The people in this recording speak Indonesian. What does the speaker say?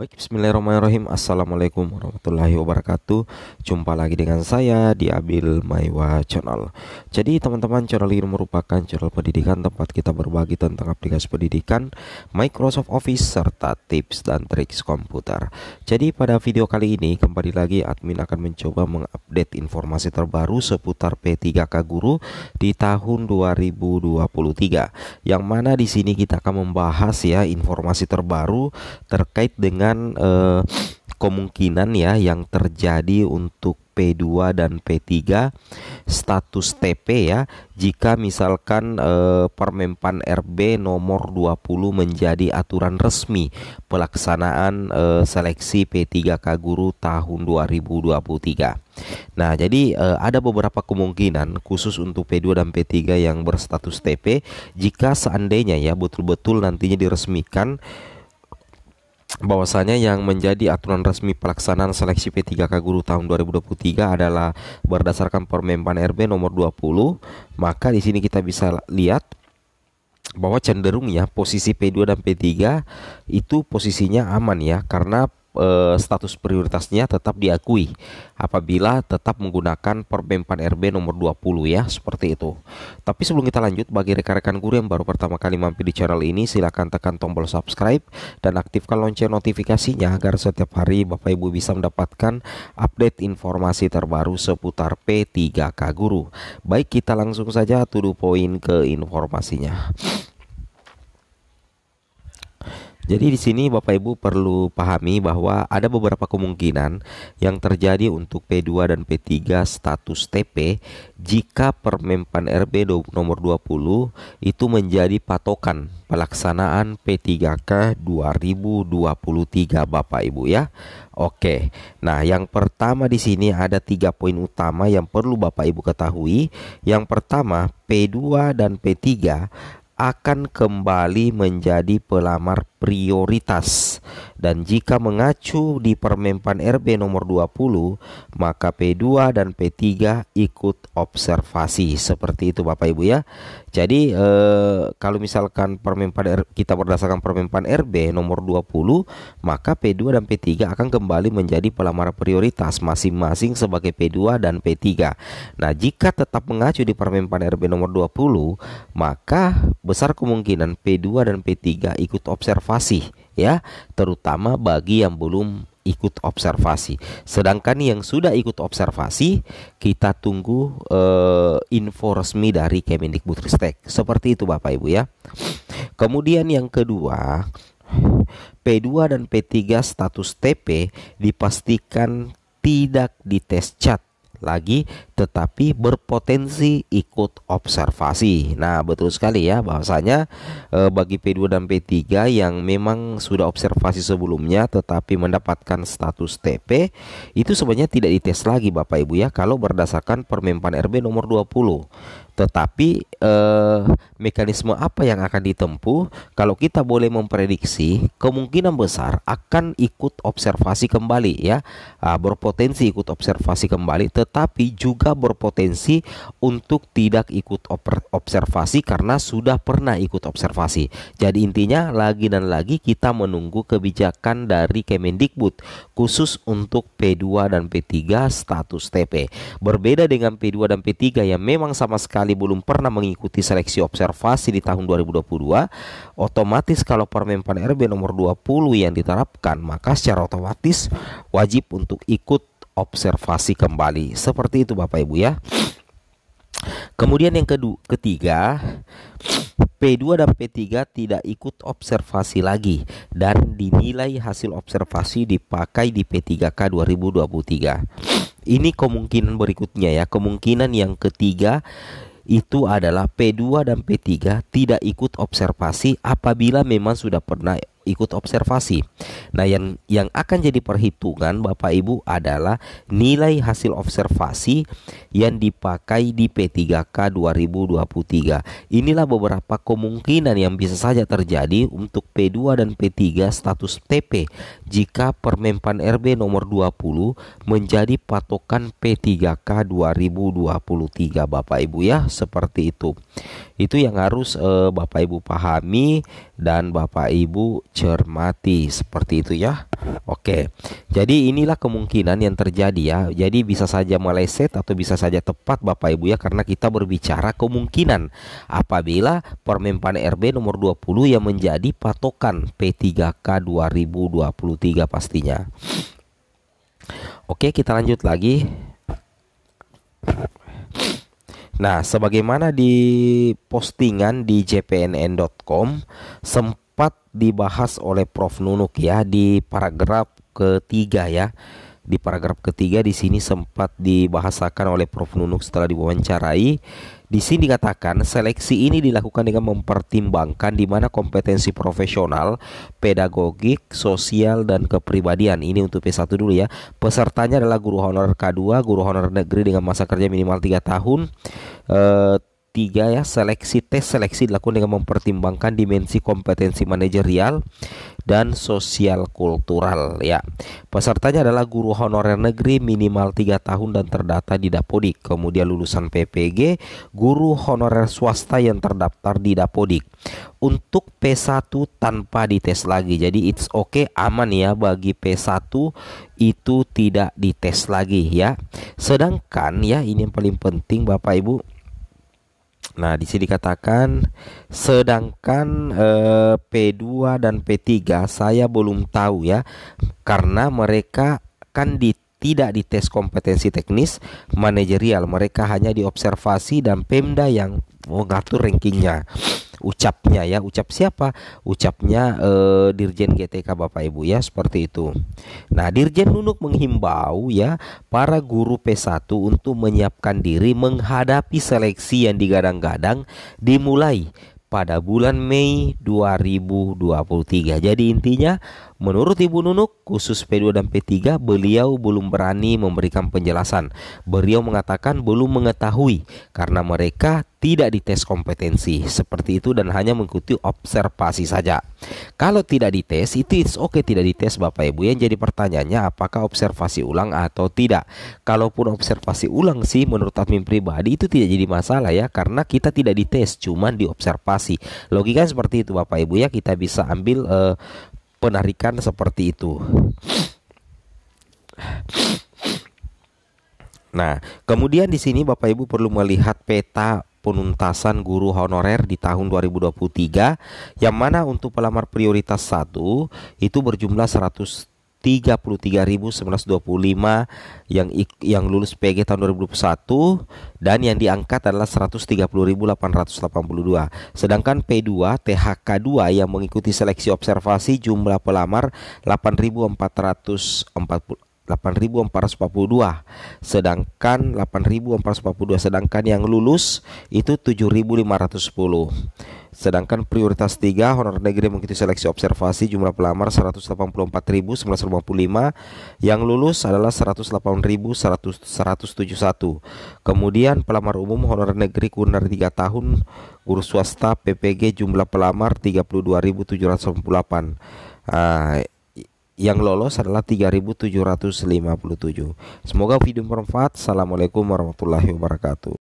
Baik, bismillahirrahmanirrahim. Assalamualaikum warahmatullahi wabarakatuh. Jumpa lagi dengan saya di Abil Maiwa Channel. Jadi, teman-teman, channel ini merupakan channel pendidikan tempat kita berbagi tentang aplikasi pendidikan, Microsoft Office, serta tips dan trik komputer. Jadi, pada video kali ini, kembali lagi admin akan mencoba mengupdate informasi terbaru seputar P3K Guru di tahun 2023. Yang mana di sini kita akan membahas ya informasi terbaru terkait dengan dengan eh, kemungkinan ya yang terjadi untuk P2 dan P3 status TP ya jika misalkan eh, Permenpan RB nomor 20 menjadi aturan resmi pelaksanaan eh, seleksi P3K guru tahun 2023. Nah, jadi eh, ada beberapa kemungkinan khusus untuk P2 dan P3 yang berstatus TP jika seandainya ya betul-betul nantinya diresmikan bahwasanya yang menjadi aturan resmi pelaksanaan seleksi P3K guru tahun 2023 adalah berdasarkan Permenpan RB nomor 20, maka di sini kita bisa lihat bahwa cenderung ya posisi P2 dan P3 itu posisinya aman ya karena Eh, status prioritasnya tetap diakui apabila tetap menggunakan Permem 4 RB nomor 20 ya, seperti itu. Tapi sebelum kita lanjut, bagi rekan-rekan guru yang baru pertama kali mampir di channel ini, silahkan tekan tombol subscribe dan aktifkan lonceng notifikasinya agar setiap hari Bapak Ibu bisa mendapatkan update informasi terbaru seputar P3K Guru. Baik, kita langsung saja to the point ke informasinya. Jadi di sini Bapak Ibu perlu pahami bahwa ada beberapa kemungkinan yang terjadi untuk P2 dan P3 status TP jika Permenpan RB nomor 20 itu menjadi patokan pelaksanaan P3K 2023 Bapak Ibu ya. Oke. Nah, yang pertama di sini ada tiga poin utama yang perlu Bapak Ibu ketahui. Yang pertama, P2 dan P3 akan kembali menjadi pelamar prioritas dan jika mengacu di Permenpan RB nomor 20 maka P2 dan P3 ikut observasi seperti itu Bapak Ibu ya jadi eh, kalau misalkan Permempan R, kita berdasarkan Permenpan RB nomor 20 maka P2 dan P3 akan kembali menjadi pelamar prioritas masing-masing sebagai P2 dan P3 nah jika tetap mengacu di Permenpan RB nomor 20 maka besar kemungkinan P2 dan P3 ikut observasi ya, terutama bagi yang belum ikut observasi. Sedangkan yang sudah ikut observasi, kita tunggu uh, info resmi dari Kemendikbudristek. Seperti itu Bapak Ibu ya. Kemudian yang kedua, P2 dan P3 status TP dipastikan tidak dites cat lagi tetapi berpotensi ikut observasi. Nah, betul sekali ya bahwasanya e, bagi P2 dan P3 yang memang sudah observasi sebelumnya tetapi mendapatkan status TP itu sebenarnya tidak dites lagi Bapak Ibu ya kalau berdasarkan Permenpan RB nomor 20. Tetapi eh, mekanisme apa yang akan ditempuh kalau kita boleh memprediksi kemungkinan besar akan ikut observasi kembali ya ah, berpotensi ikut observasi kembali tetapi juga berpotensi untuk tidak ikut observasi karena sudah pernah ikut observasi. Jadi intinya lagi dan lagi kita menunggu kebijakan dari Kemendikbud khusus untuk P2 dan P3 status TP. Berbeda dengan P2 dan P3 yang memang sama sekali sekali belum pernah mengikuti seleksi observasi di tahun 2022, otomatis kalau Permen Pan RB nomor 20 yang diterapkan, maka secara otomatis wajib untuk ikut observasi kembali. Seperti itu Bapak Ibu ya. Kemudian yang kedua, ketiga, P2 dan P3 tidak ikut observasi lagi dan dinilai hasil observasi dipakai di P3K 2023. Ini kemungkinan berikutnya ya, kemungkinan yang ketiga itu adalah P2 dan P3 tidak ikut observasi apabila memang sudah pernah ikut observasi. Nah, yang yang akan jadi perhitungan Bapak Ibu adalah nilai hasil observasi yang dipakai di P3K 2023. Inilah beberapa kemungkinan yang bisa saja terjadi untuk P2 dan P3 status TP jika Permenpan RB nomor 20 menjadi patokan P3K 2023 Bapak Ibu ya, seperti itu. Itu yang harus eh, Bapak Ibu pahami dan Bapak Ibu dicermati seperti itu ya. Oke. Jadi inilah kemungkinan yang terjadi ya. Jadi bisa saja meleset atau bisa saja tepat Bapak Ibu ya karena kita berbicara kemungkinan apabila Permenpan RB nomor 20 yang menjadi patokan P3K 2023 pastinya. Oke, kita lanjut lagi. Nah, sebagaimana di postingan di jpnn.com, sempat sempat dibahas oleh Prof Nunuk ya di paragraf ketiga ya. Di paragraf ketiga di sini sempat dibahasakan oleh Prof Nunuk setelah diwawancarai. Di sini dikatakan seleksi ini dilakukan dengan mempertimbangkan di mana kompetensi profesional, pedagogik, sosial dan kepribadian. Ini untuk P1 dulu ya. Pesertanya adalah guru honorer K2, guru honorer negeri dengan masa kerja minimal 3 tahun. Eh, tiga ya seleksi tes seleksi dilakukan dengan mempertimbangkan dimensi kompetensi manajerial dan sosial kultural ya pesertanya adalah guru honorer negeri minimal tiga tahun dan terdata di Dapodik kemudian lulusan PPG guru honorer swasta yang terdaftar di Dapodik untuk P1 tanpa dites lagi jadi it's okay aman ya bagi P1 itu tidak dites lagi ya sedangkan ya ini yang paling penting Bapak Ibu Nah, di sini dikatakan sedangkan eh, P2 dan P3 saya belum tahu ya karena mereka kan di tidak dites kompetensi teknis manajerial mereka hanya diobservasi dan Pemda yang mengatur rankingnya ucapnya ya ucap siapa ucapnya eh, dirjen GTK Bapak Ibu ya seperti itu nah dirjen Nunuk menghimbau ya para guru P1 untuk menyiapkan diri menghadapi seleksi yang digadang-gadang dimulai pada bulan Mei 2023 jadi intinya Menurut Ibu Nunuk, khusus P2 dan P3 beliau belum berani memberikan penjelasan. Beliau mengatakan belum mengetahui karena mereka tidak dites kompetensi seperti itu dan hanya mengikuti observasi saja. Kalau tidak dites, itu oke okay tidak dites Bapak Ibu. Yang jadi pertanyaannya apakah observasi ulang atau tidak. Kalaupun observasi ulang sih menurut admin pribadi itu tidak jadi masalah ya karena kita tidak dites, cuman diobservasi. Logika seperti itu Bapak Ibu ya kita bisa ambil uh, penarikan seperti itu. Nah, kemudian di sini Bapak Ibu perlu melihat peta penuntasan guru honorer di tahun 2023 yang mana untuk pelamar prioritas 1 itu berjumlah 100. 33.925 yang yang lulus PG tahun 2021 dan yang diangkat adalah 130.882. Sedangkan P2 THK2 yang mengikuti seleksi observasi jumlah pelamar 8.440 8.442 sedangkan 8.442 sedangkan yang lulus itu 7.510 sedangkan prioritas 3 honor negeri mengikuti seleksi observasi jumlah pelamar 184.955 yang lulus adalah 108.171 kemudian pelamar umum honor negeri kurnar 3 tahun guru swasta PPG jumlah pelamar 32.788 uh, yang lolos adalah 3757. Semoga video bermanfaat. Assalamualaikum warahmatullahi wabarakatuh.